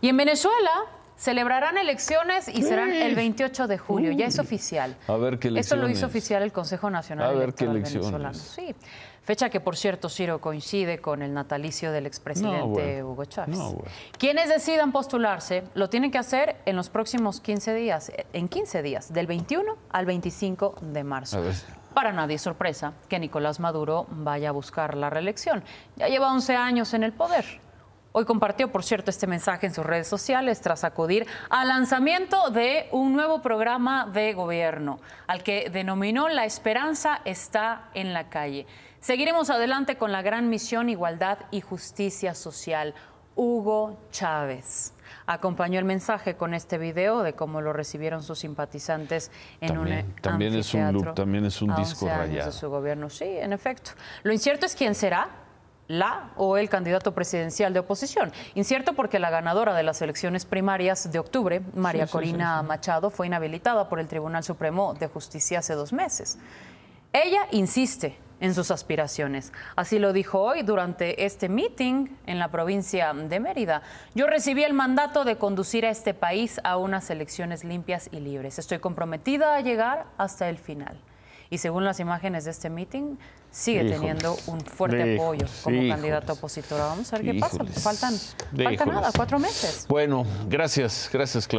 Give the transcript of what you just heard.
Y en Venezuela celebrarán elecciones y serán el 28 de julio. Ya es oficial. A ver qué Esto lo hizo oficial el Consejo Nacional a ver qué elecciones. Sí. Fecha que, por cierto, Ciro coincide con el natalicio del expresidente Hugo Chávez. Quienes decidan postularse lo tienen que hacer en los próximos 15 días, en 15 días, del 21 al 25 de marzo. Para nadie sorpresa que Nicolás Maduro vaya a buscar la reelección. Ya lleva 11 años en el poder Hoy compartió, por cierto, este mensaje en sus redes sociales tras acudir al lanzamiento de un nuevo programa de gobierno, al que denominó La esperanza está en la calle. Seguiremos adelante con la gran misión Igualdad y Justicia Social. Hugo Chávez. Acompañó el mensaje con este video de cómo lo recibieron sus simpatizantes en un también es un también es un disco rayado de su gobierno. Sí, en efecto. Lo incierto es quién será, la o el candidato presidencial de oposición. Incierto porque la ganadora de las elecciones primarias de octubre, María Corina Machado, fue inhabilitada por el Tribunal Supremo de Justicia hace dos meses. Ella insiste en sus aspiraciones. Así lo dijo hoy durante este meeting en la provincia de Mérida. Yo recibí el mandato de conducir a este país a unas elecciones limpias y libres. Estoy comprometida a llegar hasta el final y según las imágenes de este meeting, sigue teniendo un fuerte apoyo como Híjoles. candidato opositor. Vamos a ver qué pasa. Pues faltan, faltan nada, cuatro meses. Bueno, gracias, gracias Claudia.